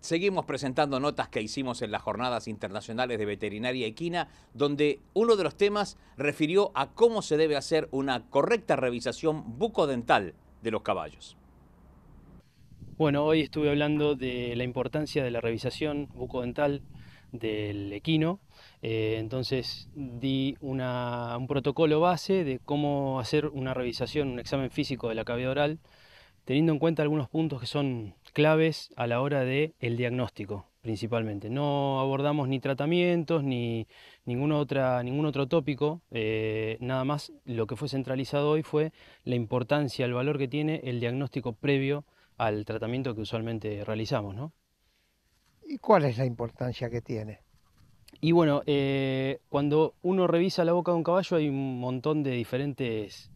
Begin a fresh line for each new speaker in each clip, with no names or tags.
Seguimos presentando notas que hicimos en las jornadas internacionales de veterinaria equina, donde uno de los temas refirió a cómo se debe hacer una correcta revisación bucodental de los caballos.
Bueno, hoy estuve hablando de la importancia de la revisación bucodental del equino. Eh, entonces di un protocolo base de cómo hacer una revisación, un examen físico de la cavidad oral, teniendo en cuenta algunos puntos que son claves a la hora del el diagnóstico principalmente. No abordamos ni tratamientos ni ninguna otra, ningún otro tópico, eh, nada más lo que fue centralizado hoy fue la importancia, el valor que tiene el diagnóstico previo al tratamiento que usualmente realizamos. ¿no?
¿Y cuál es la importancia que tiene?
Y bueno, eh, cuando uno revisa la boca de un caballo hay un montón de diferentes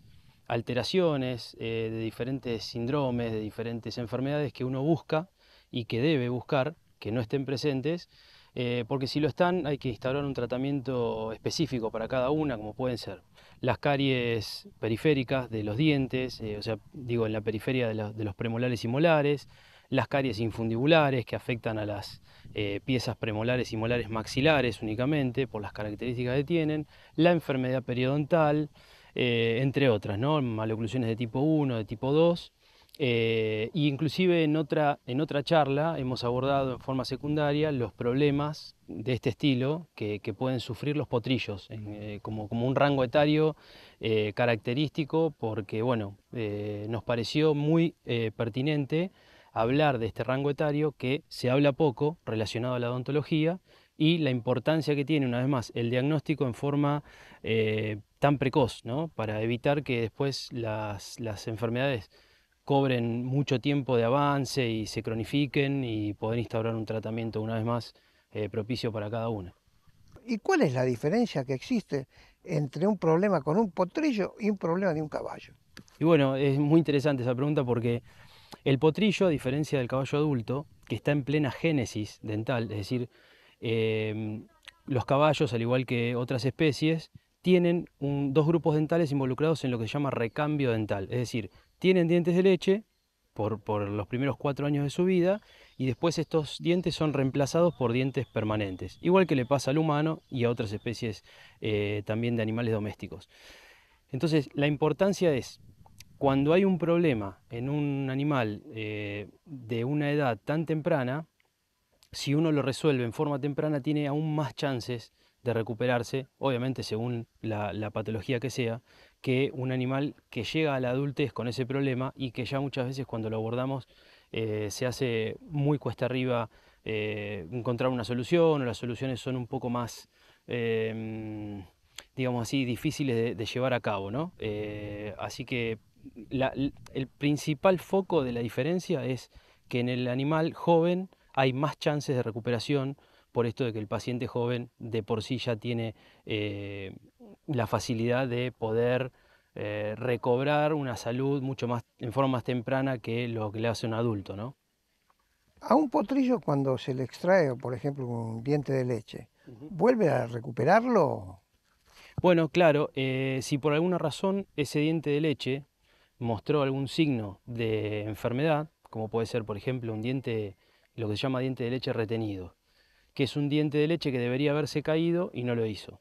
alteraciones, eh, de diferentes síndromes, de diferentes enfermedades que uno busca y que debe buscar, que no estén presentes, eh, porque si lo están hay que instaurar un tratamiento específico para cada una, como pueden ser las caries periféricas de los dientes, eh, o sea, digo, en la periferia de, los premolares y molares, las caries infundibulares que afectan a las piezas premolares y molares maxilares únicamente por las características que tienen, la enfermedad periodontal, eh, entre otras, ¿no? Maloclusiones de tipo 1, de tipo 2. Eh, inclusive en otra, en otra charla hemos abordado en forma secundaria los problemas de este estilo que, pueden sufrir los potrillos, eh, como, como, un rango etario característico, porque bueno, nos pareció muy pertinente hablar de este rango etario que se habla poco relacionado a la odontología y la importancia que tiene, una vez más, el diagnóstico en forma tan precoz, ¿no? para evitar que después las, enfermedades cobren mucho tiempo de avance y se cronifiquen y poder instaurar un tratamiento una vez más eh, propicio para cada una.
¿Y cuál es la diferencia que existe entre un problema con un potrillo y un problema de un caballo?
Y bueno, es muy interesante esa pregunta porque el potrillo, a diferencia del caballo adulto, que está en plena génesis dental, es decir, eh, los caballos, al igual que otras especies, tienen dos grupos dentales involucrados en lo que se llama recambio dental. Es decir, tienen dientes de leche por, los primeros cuatro años de su vida y después estos dientes son reemplazados por dientes permanentes, igual que le pasa al humano y a otras especies eh, también de animales domésticos. Entonces, la importancia es, cuando hay un problema en un animal eh, de una edad tan temprana, si uno lo resuelve en forma temprana, tiene aún más chances de recuperarse, obviamente según la, patología que sea, que un animal que llega a la adultez con ese problema y que ya muchas veces cuando lo abordamos eh, se hace muy cuesta arriba eh, encontrar una solución o las soluciones son un poco más, em, digamos así, difíciles de, llevar a cabo, eh, así que el principal foco de la diferencia es que en el animal joven hay más chances de recuperación, por esto de que el paciente joven de por sí ya tiene eh, la facilidad de poder eh, recobrar una salud mucho más en forma más temprana que lo que le hace un adulto, ¿no?
A un potrillo cuando se le extrae, por ejemplo, un diente de leche, ¿vuelve a recuperarlo?
Bueno, claro, eh, si por alguna razón ese diente de leche mostró algún signo de enfermedad, como puede ser, por ejemplo, un diente, lo que se llama diente de leche retenido, que es un diente de leche que debería haberse caído y no lo hizo.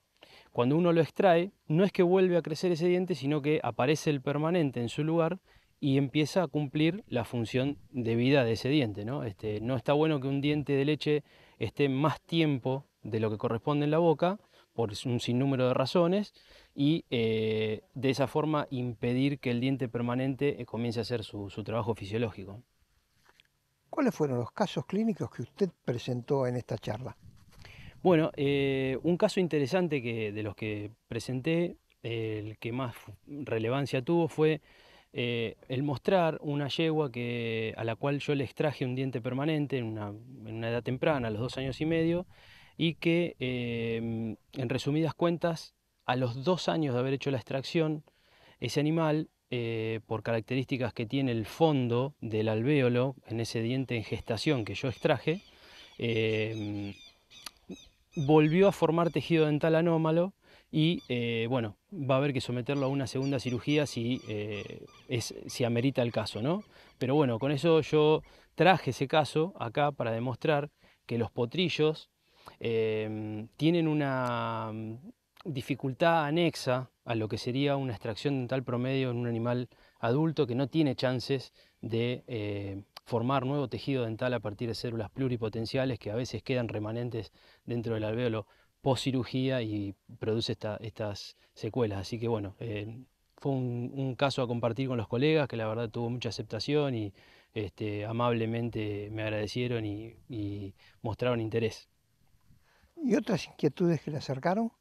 Cuando uno lo extrae, no es que vuelve a crecer ese diente, sino que aparece el permanente en su lugar y empieza a cumplir la función de vida de ese diente. ¿no? Este, está bueno que un diente de leche esté más tiempo de lo que corresponde en la boca, por un sinnúmero de razones, y eh, de esa forma impedir que el diente permanente eh, comience a hacer su trabajo fisiológico.
¿Cuáles fueron los casos clínicos que usted presentó en esta charla?
Bueno, eh, un caso interesante que, de los que presenté, el que más relevancia tuvo fue eh, el mostrar una yegua que, a la cual yo le extraje un diente permanente en una, en una edad temprana, a los dos años y medio, y que, em, en resumidas cuentas, a los dos años de haber hecho la extracción, ese animal eh, por características que tiene el fondo del alvéolo en ese diente en gestación que yo extraje, eh, volvió a formar tejido dental anómalo y eh, bueno, va a haber que someterlo a una segunda cirugía si, si amerita el caso, ¿no? Pero bueno, con eso yo traje ese caso acá para demostrar que los potrillos tienen una, dificultad anexa a lo que sería una extracción dental promedio en un animal adulto que no tiene chances de eh, formar nuevo tejido dental a partir de células pluripotenciales que a veces quedan remanentes dentro del alvéolo post cirugía y produce estas secuelas. Así que bueno, eh, fue un, caso a compartir con los colegas que la verdad tuvo mucha aceptación y este, amablemente me agradecieron y mostraron interés.
¿Y otras inquietudes que le acercaron?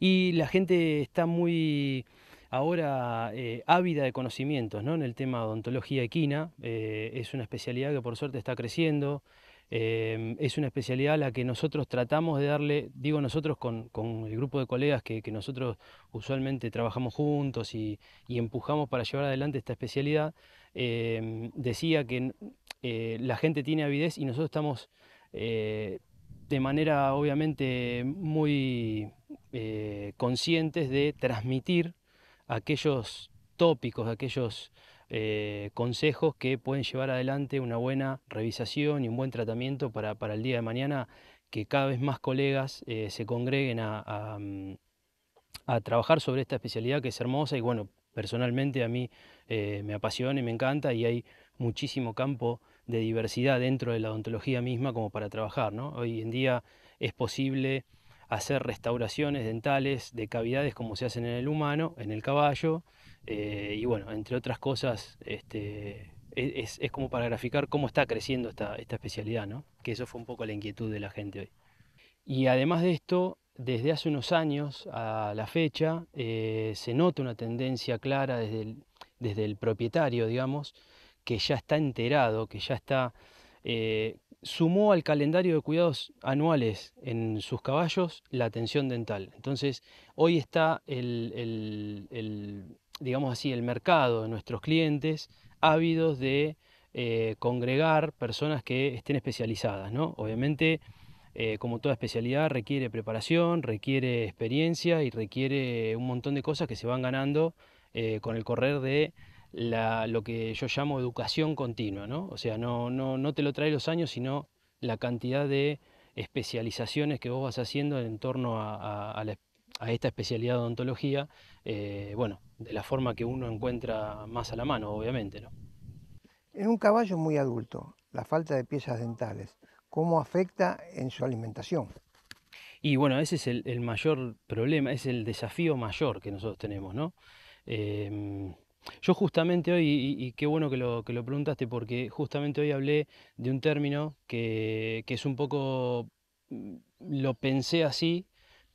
Y la gente está muy ahora eh, ávida de conocimientos ¿no? en el tema odontología equina. Eh, es una especialidad que por suerte está creciendo. Eh, es una especialidad a la que nosotros tratamos de darle, digo nosotros con, el grupo de colegas que, nosotros usualmente trabajamos juntos y, y, empujamos para llevar adelante esta especialidad, decía que la gente tiene avidez y nosotros estamos de manera obviamente muy eh, conscientes de transmitir aquellos tópicos, aquellos eh, consejos que pueden llevar adelante una buena revisación y un buen tratamiento para, el día de mañana, que cada vez más colegas eh, se congreguen mm, a, trabajar sobre esta especialidad que es hermosa y bueno, personalmente a mí me apasiona y me encanta y hay muchísimo campo de diversidad dentro de la odontología misma como para trabajar. ¿no? Hoy en día es posible hacer restauraciones dentales de cavidades como se hacen en el humano, en el caballo, eh, y bueno, entre otras cosas, este, e, es, como para graficar cómo está creciendo esta, esta especialidad, ¿no? que eso fue un poco la inquietud de la gente hoy. Y además de esto, desde hace unos años a la fecha, eh, se nota una tendencia clara desde el, desde el propietario, digamos, que ya está enterado, que ya está eh, sumó al calendario de cuidados anuales en sus caballos la atención dental. Entonces, hoy está el, digamos así, el mercado de nuestros clientes ávidos de eh, congregar personas que estén especializadas, ¿no? Obviamente, eh, como toda especialidad, requiere preparación, requiere experiencia y requiere un montón de cosas que se van ganando eh, con el correr de lo que yo llamo educación continua, ¿no? O sea, no, no, no te lo trae los años, sino la cantidad de especializaciones que vos vas haciendo en torno a, esta especialidad de odontología, eh, bueno, de la forma que uno encuentra más a la mano, obviamente, ¿no?
En un caballo muy adulto, la falta de piezas dentales, ¿cómo afecta en su alimentación?
Y bueno, ese es el, mayor problema, es el desafío mayor que nosotros tenemos, ¿no? Eh, yo justamente hoy, y, qué bueno que lo, que lo, preguntaste, porque justamente hoy hablé de un término que, es un poco, mm, lo pensé así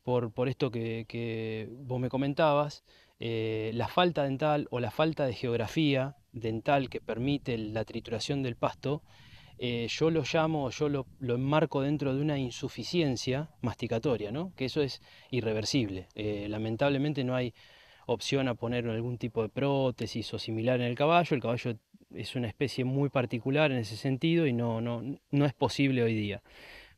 por, esto que, vos me comentabas, eh, la falta dental o la falta de geografía dental que permite la trituración del pasto, eh, yo lo llamo, yo lo, enmarco dentro de una insuficiencia masticatoria, ¿no? que eso es irreversible. Eh, lamentablemente no hay opción a poner algún tipo de prótesis o similar en el caballo. El caballo es una especie muy particular en ese sentido y no, no, no es posible hoy día.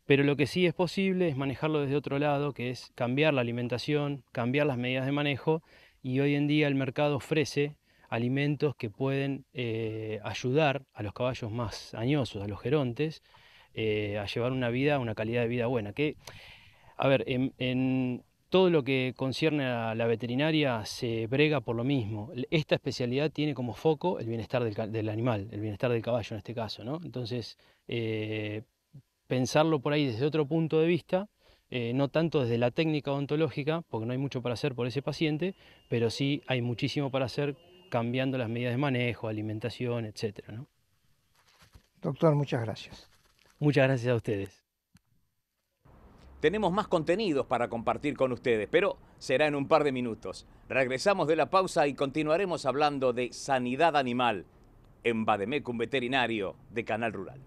Pero lo que sí es posible es manejarlo desde otro lado, que es cambiar la alimentación, cambiar las medidas de manejo y hoy en día el mercado ofrece alimentos que pueden eh, ayudar a los caballos más añosos, a los gerontes, eh, a llevar una vida, una calidad de vida buena. Que, a ver, en, todo lo que concierne a la veterinaria se brega por lo mismo. Esta especialidad tiene como foco el bienestar del, animal, el bienestar del caballo en este caso. Entonces, eh, pensarlo por ahí desde otro punto de vista, eh, no tanto desde la técnica odontológica, porque no hay mucho para hacer por ese paciente, pero sí hay muchísimo para hacer cambiando las medidas de manejo, alimentación, etc.
Doctor, muchas gracias. Muchas gracias a
ustedes tenemos más
contenidos para compartir con ustedes, pero será en un par de minutos. Regresamos de la pausa y continuaremos hablando de sanidad animal en Bademecum Veterinario de Canal Rural.